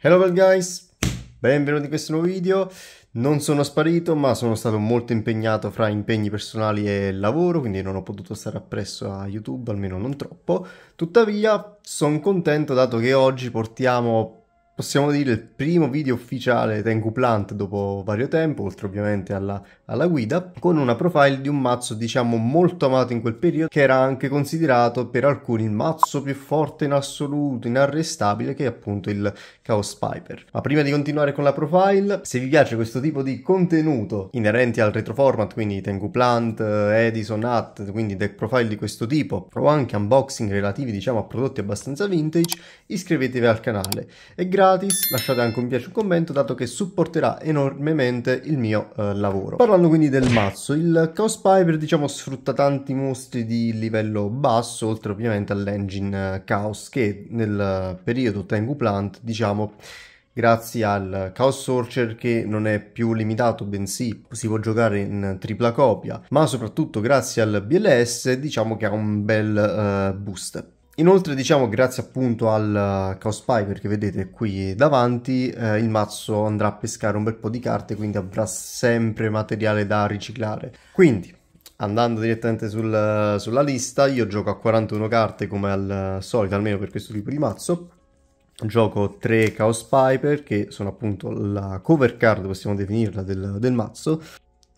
Hello guys, benvenuti in questo nuovo video. Non sono sparito ma sono stato molto impegnato fra impegni personali e lavoro quindi non ho potuto stare appresso a YouTube, almeno non troppo. Tuttavia sono contento dato che oggi portiamo, possiamo dire, il primo video ufficiale Tengu Plant dopo vario tempo, oltre ovviamente alla alla guida con una profile di un mazzo diciamo molto amato in quel periodo che era anche considerato per alcuni il mazzo più forte in assoluto, inarrestabile che è appunto il Chaos Piper. Ma prima di continuare con la profile, se vi piace questo tipo di contenuto inerenti al retroformat, quindi Tengu Plant, eh, Edison, Hat, quindi deck profile di questo tipo o anche unboxing relativi diciamo a prodotti abbastanza vintage, iscrivetevi al canale. È gratis, lasciate anche un piace e un commento dato che supporterà enormemente il mio eh, lavoro. Parlando parlando quindi del mazzo, il Crosspiper diciamo sfrutta tanti mostri di livello basso, oltre ovviamente all'engine eh, Chaos che nel periodo Tengu Plant diciamo grazie al Chaos Sorcerer che non è più limitato bensì si può giocare in tripla copia ma soprattutto grazie al BLS diciamo che ha un bel uh, boost. Inoltre diciamo grazie appunto al eh, Chaos Piper che vedete qui davanti eh, il mazzo andrà a pescare un bel po' di carte quindi avrà sempre materiale da riciclare. Quindi andando direttamente sul, eh, sulla lista io gioco a 41 carte come al solito almeno per questo tipo di mazzo. Gioco 3 Chaos Piper che sono appunto la cover card possiamo definirla del, del mazzo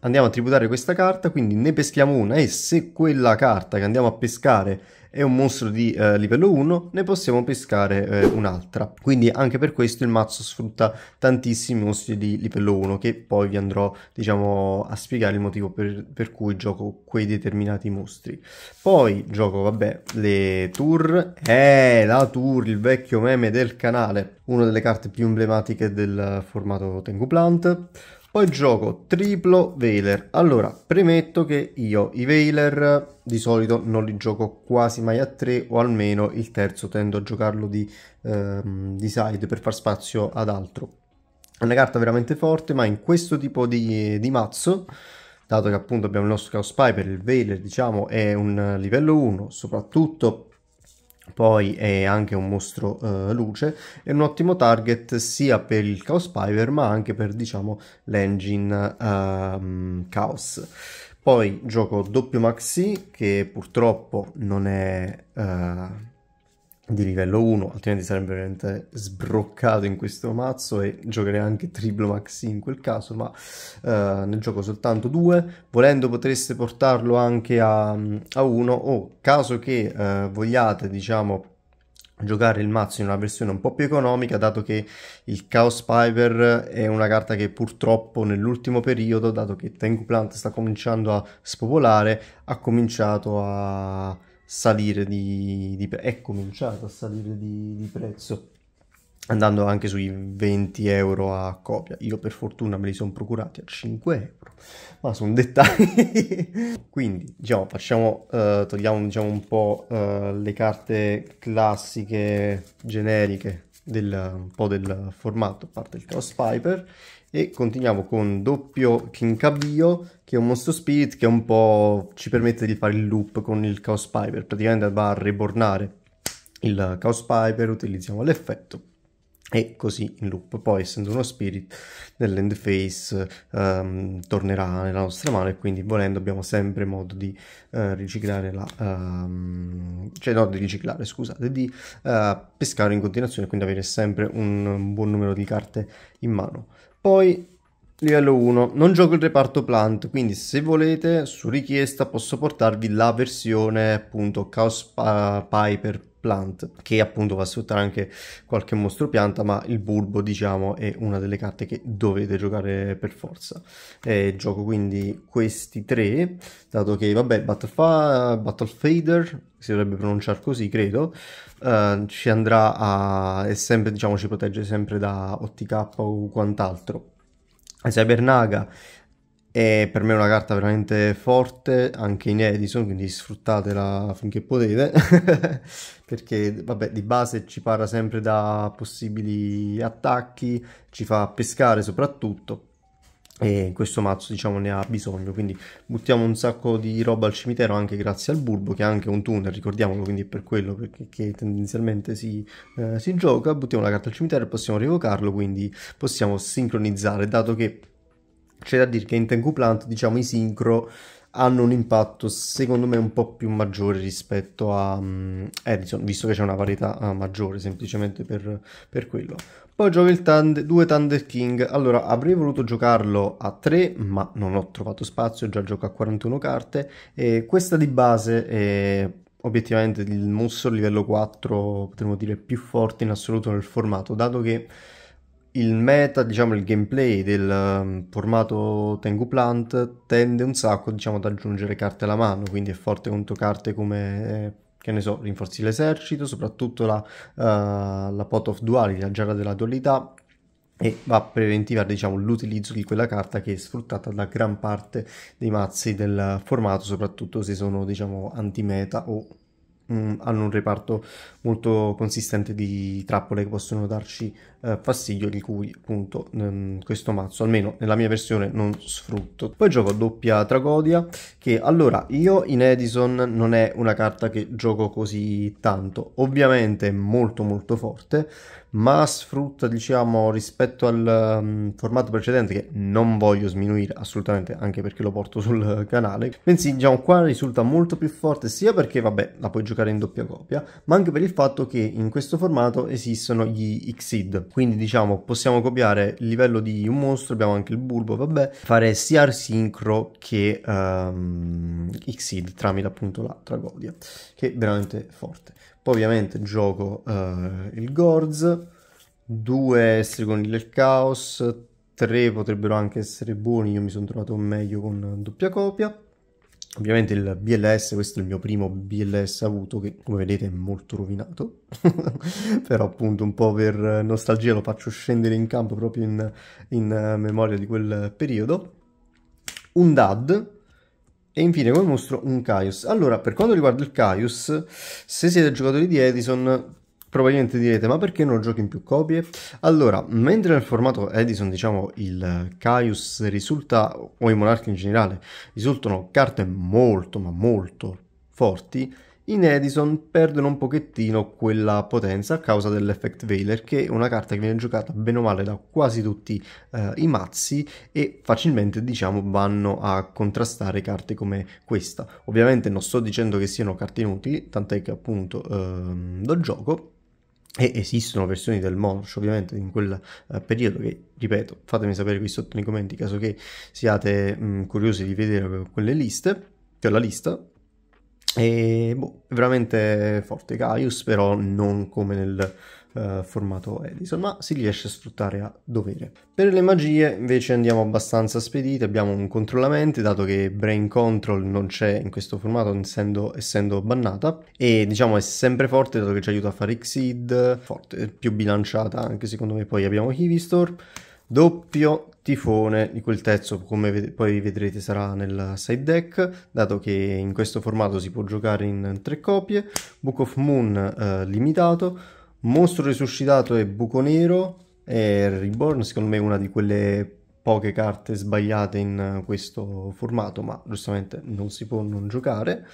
andiamo a tributare questa carta, quindi ne peschiamo una e se quella carta che andiamo a pescare e un mostro di eh, livello 1 ne possiamo pescare eh, un'altra. Quindi anche per questo il mazzo sfrutta tantissimi mostri di livello 1 che poi vi andrò diciamo a spiegare il motivo per, per cui gioco quei determinati mostri. Poi gioco vabbè le tour, eh la tour il vecchio meme del canale, una delle carte più emblematiche del formato Tengu Plant. Poi gioco triplo Veiler. Allora, premetto che io i Veiler di solito non li gioco quasi mai a tre o almeno il terzo tendo a giocarlo di, ehm, di side per far spazio ad altro. È una carta veramente forte, ma in questo tipo di, di mazzo dato che appunto abbiamo il nostro Chaos Piper, il Veiler diciamo è un livello 1, soprattutto poi è anche un mostro uh, luce, è un ottimo target sia per il Chaos Piper ma anche per diciamo l'engine uh, Chaos. Poi gioco doppio maxi che purtroppo non è... Uh, di livello 1, altrimenti sarebbe veramente sbroccato in questo mazzo e giocherei anche triplo maxi in quel caso, ma eh, ne gioco soltanto 2. Volendo potreste portarlo anche a 1 o caso che eh, vogliate, diciamo, giocare il mazzo in una versione un po' più economica, dato che il Chaos Piper è una carta che purtroppo nell'ultimo periodo, dato che Tengu Plant sta cominciando a spopolare, ha cominciato a salire di, di prezzo, è cominciato a salire di, di, prezzo, andando anche sui 20 euro a copia. Io per fortuna me li sono procurati a 5 euro, ma sono dettagli. Quindi, diciamo, facciamo, eh, togliamo diciamo, un po' eh, le carte classiche, generiche, del, un po' del formato, a parte il cross piper e continuiamo con doppio King Kinkabio che è un mostro spirit che un po' ci permette di fare il loop con il Chaos Piper praticamente va a ribornare il Chaos Piper utilizziamo l'effetto e così in loop. Poi, essendo uno spirit, nell'end face um, tornerà nella nostra mano e quindi volendo abbiamo sempre modo di uh, riciclare la... Um, cioè no, di riciclare, scusate, di uh, pescare in continuazione, quindi avere sempre un, un buon numero di carte in mano. Poi Livello 1. Non gioco il reparto plant, quindi se volete su richiesta posso portarvi la versione appunto Chaos Piper Plant, che appunto va a sfruttare anche qualche mostro pianta, ma il bulbo diciamo è una delle carte che dovete giocare per forza. Eh, gioco quindi questi tre, dato che vabbè battle fader si dovrebbe pronunciare così credo, eh, ci andrà a... e sempre diciamo ci protegge sempre da OTK o quant'altro. Cybernaga è per me una carta veramente forte, anche in Edison, quindi sfruttatela finché potete, perché vabbè, di base ci parla sempre da possibili attacchi, ci fa pescare soprattutto, e questo mazzo diciamo ne ha bisogno quindi buttiamo un sacco di roba al cimitero anche grazie al bulbo che è anche un tunnel ricordiamolo quindi è per quello perché, che tendenzialmente si, eh, si gioca buttiamo la carta al cimitero e possiamo revocarlo quindi possiamo sincronizzare dato che c'è da dire che in Tengu Plant, diciamo, i sincro hanno un impatto secondo me un po' più maggiore rispetto a um, Edison, visto che c'è una varietà uh, maggiore semplicemente per, per, quello. Poi gioco il Thunder, 2 Thunder King, allora avrei voluto giocarlo a 3 ma non ho trovato spazio, già gioco a 41 carte e questa di base è obiettivamente il mostro livello 4 potremmo dire più forte in assoluto nel formato, dato che il meta, diciamo il gameplay del um, formato Tengu Plant tende un sacco diciamo, ad aggiungere carte alla mano, quindi è forte contro carte come, eh, che ne so, rinforzi l'esercito, soprattutto la, uh, la Pot of Duality, la giara della dualità, e va a preventivare diciamo, l'utilizzo di quella carta che è sfruttata da gran parte dei mazzi del formato, soprattutto se sono diciamo, anti-meta o Mm, hanno un reparto molto consistente di trappole che possono darci eh, fastidio, di cui appunto mh, mm, questo mazzo, almeno nella mia versione, non sfrutto. Poi gioco doppia Tragodia, che allora io in Edison non è una carta che gioco così tanto, ovviamente è molto molto forte, ma sfrutta, diciamo, rispetto al um, formato precedente, che non voglio sminuire assolutamente, anche perché lo porto sul canale, bensì, diciamo, qua risulta molto più forte sia perché, vabbè, la puoi giocare in doppia copia, ma anche per il fatto che in questo formato esistono gli Xid, quindi, diciamo, possiamo copiare il livello di un mostro, abbiamo anche il bulbo, vabbè, fare sia sincro che um, ehm, Xid tramite appunto la Tragodia, che è veramente forte. Poi ovviamente gioco uh, il Gorz, due esseri del Caos, tre potrebbero anche essere buoni, io mi sono trovato meglio con doppia copia. Ovviamente il BLS, questo è il mio primo BLS avuto, che come vedete è molto rovinato, però appunto un po' per nostalgia lo faccio scendere in campo proprio in, in eh, memoria di quel periodo. Un DAD, e infine come mostro un Caius. Allora, per quanto riguarda il Caius, se siete giocatori di Edison, probabilmente direte ma perché non giochi in più copie? Allora, mentre nel formato Edison diciamo il Caius risulta, o i monarchi in generale, risultano carte molto ma molto forti, in Edison perdono un pochettino quella potenza a causa dell'Effect Veiler che è una carta che viene giocata bene o male da quasi tutti eh, i mazzi e facilmente diciamo vanno a contrastare carte come questa. Ovviamente non sto dicendo che siano carte inutili, tant'è che appunto ehm, do gioco e esistono versioni del Monosh ovviamente in quel eh, periodo che ripeto fatemi sapere qui sotto nei commenti caso che siate mh, mm, curiosi di vedere quelle liste cioè la lista e boh, veramente forte Gaius, però non come nel uh, formato Edison, ma si riesce a sfruttare a dovere. Per le magie invece andiamo abbastanza spediti, abbiamo un controllamento, dato che Brain Control non c'è in questo formato essendo, essendo bannata, e diciamo è sempre forte dato che ci aiuta a fare Exceed, forte, più bilanciata anche secondo me, poi abbiamo Heavy Store doppio tifone di quel terzo come poi vedrete sarà nel side deck dato che in questo formato si può giocare in tre copie Book of Moon eh, limitato Mostro Resuscitato e Buco Nero e Reborn secondo me è una di quelle poche carte sbagliate in questo formato, ma giustamente non si può non giocare.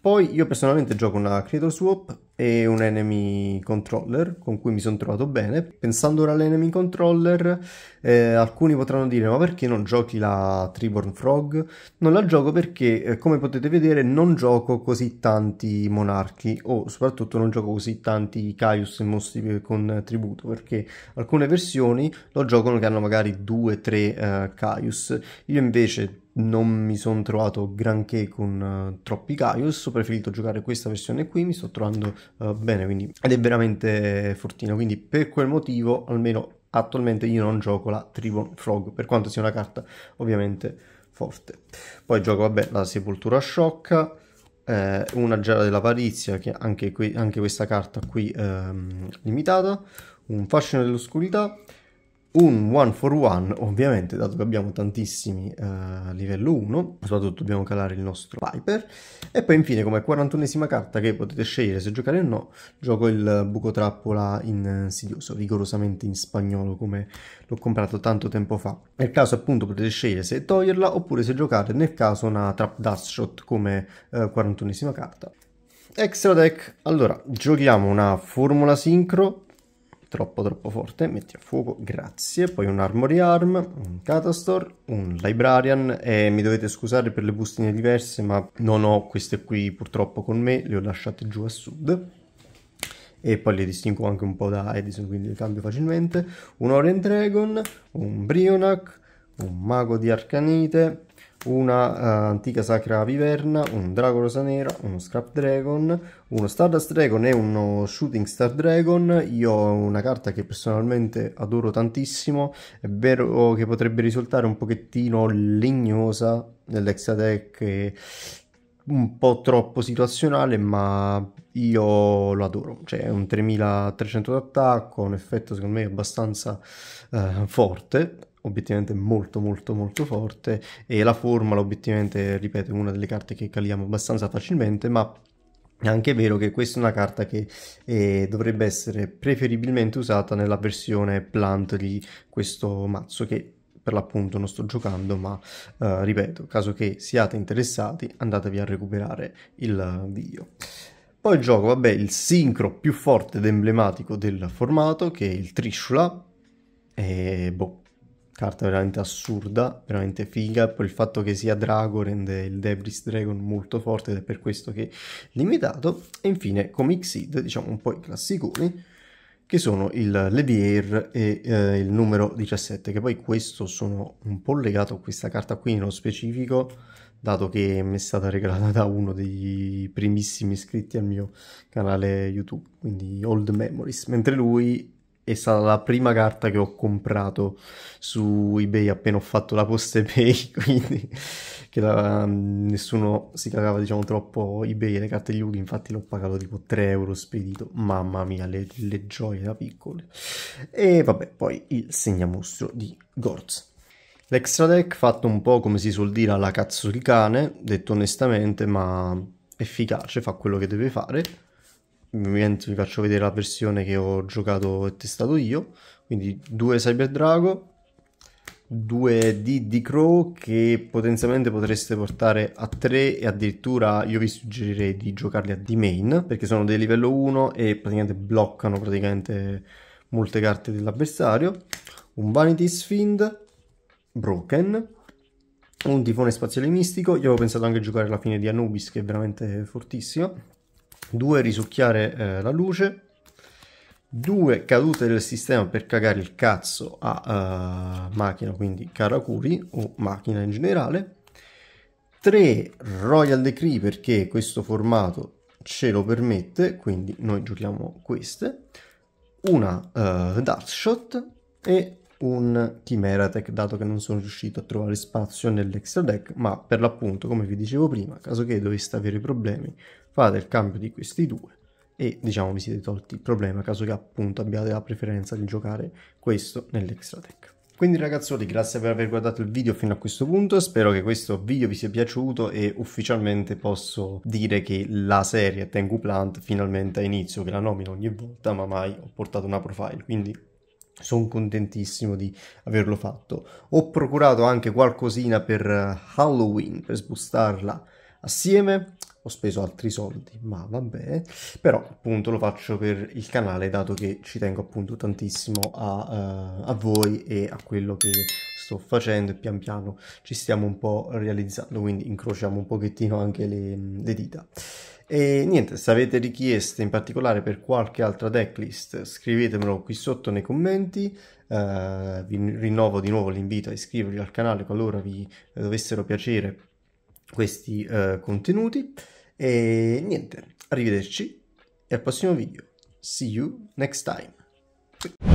Poi io personalmente gioco una Creator Swap e un enemy controller con cui mi sono trovato bene. Pensando ora all'enemy controller, eh, alcuni potranno dire: Ma perché non giochi la Triborn Frog? Non la gioco perché, eh, come potete vedere, non gioco così tanti monarchi o soprattutto non gioco così tanti Caius e mostri eh, con tributo perché alcune versioni lo giocano che hanno magari 2-3 eh, Caius. Io invece non mi sono trovato granché con uh, troppi Caius, ho preferito giocare questa versione qui, mi sto trovando uh, bene quindi, ed è veramente fortino, quindi per quel motivo almeno attualmente io non gioco la Tribon Frog, per quanto sia una carta ovviamente forte. Poi gioco vabbè la Sepoltura Sciocca, eh, una Gera della che anche, qui, anche questa carta qui ehm, limitata, un Fascino dell'Oscurità, un one for one ovviamente dato che abbiamo tantissimi a eh, livello 1 soprattutto dobbiamo calare il nostro Viper e poi infine come 41esima carta che potete scegliere se giocare o no gioco il buco trappola insidioso rigorosamente in spagnolo come l'ho comprato tanto tempo fa nel caso appunto potete scegliere se toglierla oppure se giocate nel caso una trap dust shot come eh, 41esima carta extra deck allora giochiamo una formula sincro troppo troppo forte, metti a fuoco, grazie, poi un Armory Arm, un Catastore, un Librarian e mi dovete scusare per le bustine diverse ma non ho queste qui purtroppo con me, le ho lasciate giù a sud e poi le distingo anche un po' da Edison quindi le cambio facilmente, un Orient Dragon, un Brionac, un Mago di Arcanite, una uh, antica sacra viverna, un drago rosa nera, uno scrap dragon, uno stardust dragon e uno shooting star dragon. Io ho una carta che personalmente adoro tantissimo, è vero che potrebbe risultare un pochettino legnosa nell'exatech e un po' troppo situazionale, ma io lo adoro. Cioè, è un 3300 d'attacco, un effetto secondo me abbastanza uh, forte obiettivamente molto molto molto forte e la formula obiettivamente, ripeto, è una delle carte che caliamo abbastanza facilmente, ma è anche vero che questa è una carta che eh, dovrebbe essere preferibilmente usata nella versione plant di questo mazzo che per l'appunto non sto giocando ma eh, ripeto caso che siate interessati andatevi a recuperare il video poi gioco vabbè il sincro più forte ed emblematico del formato che è il Trishula e boh carta veramente assurda, veramente figa, poi il fatto che sia drago rende il Debris Dragon molto forte ed è per questo che è limitato, e infine come Xid, diciamo un po' i classiconi, che sono il Levier e eh, il numero 17, che poi questo sono un po' legato a questa carta qui nello specifico, dato che mi è stata regalata da uno dei primissimi iscritti al mio canale YouTube, quindi Old Memories, mentre lui è stata la prima carta che ho comprato su eBay appena ho fatto la post eBay, quindi che la, nessuno si cagava diciamo troppo eBay e le carte Yugi, infatti l'ho pagato tipo 3 euro spedito, mamma mia le, le gioie da piccole. E vabbè, poi il segnamostro di Gorz. L'extra deck fatto un po' come si suol dire alla cazzo di cane, detto onestamente, ma efficace, fa quello che deve fare ovviamente vi faccio vedere la versione che ho giocato e testato io quindi due Cyber Drago 2 di, di Crow che potenzialmente potreste portare a 3 e addirittura io vi suggerirei di giocarli a D-Main perché sono dei livello 1 e praticamente bloccano praticamente molte carte dell'avversario un Vanity Sphind Broken un tifone spaziale mistico, io avevo pensato anche a giocare la fine di Anubis che è veramente fortissimo 2 risucchiare eh, la luce, 2 cadute del sistema per cagare il cazzo a uh, macchina, quindi Karakuri o macchina in generale, 3 Royal Decree perché questo formato ce lo permette, quindi noi giochiamo queste, una uh, eh, Darkshot e un Chimera Tech, dato che non sono riuscito a trovare spazio nell'extra deck, ma per l'appunto, come vi dicevo prima, caso che doveste avere problemi fate il cambio di questi due e diciamo vi siete tolti il problema caso che appunto abbiate la preferenza di giocare questo nell'extra tech. Quindi ragazzuoli grazie per aver guardato il video fino a questo punto, spero che questo video vi sia piaciuto e ufficialmente posso dire che la serie Tengu Plant finalmente ha inizio, che la nomino ogni volta ma mai ho portato una profile, quindi sono contentissimo di averlo fatto. Ho procurato anche qualcosina per eh, Halloween per sbustarla assieme, ho speso altri soldi, ma vabbè, però appunto lo faccio per il canale dato che ci tengo appunto tantissimo a, uh, a voi e a quello che sto facendo e pian piano ci stiamo un po' realizzando, quindi incrociamo un pochettino anche le, le dita. E niente, se avete richieste in particolare per qualche altra decklist, scrivetemelo qui sotto nei commenti. Uh, vi rinnovo di nuovo l'invito a iscrivervi al canale qualora vi dovessero piacere questi uh, contenuti. E niente, arrivederci e al prossimo video. See you next time.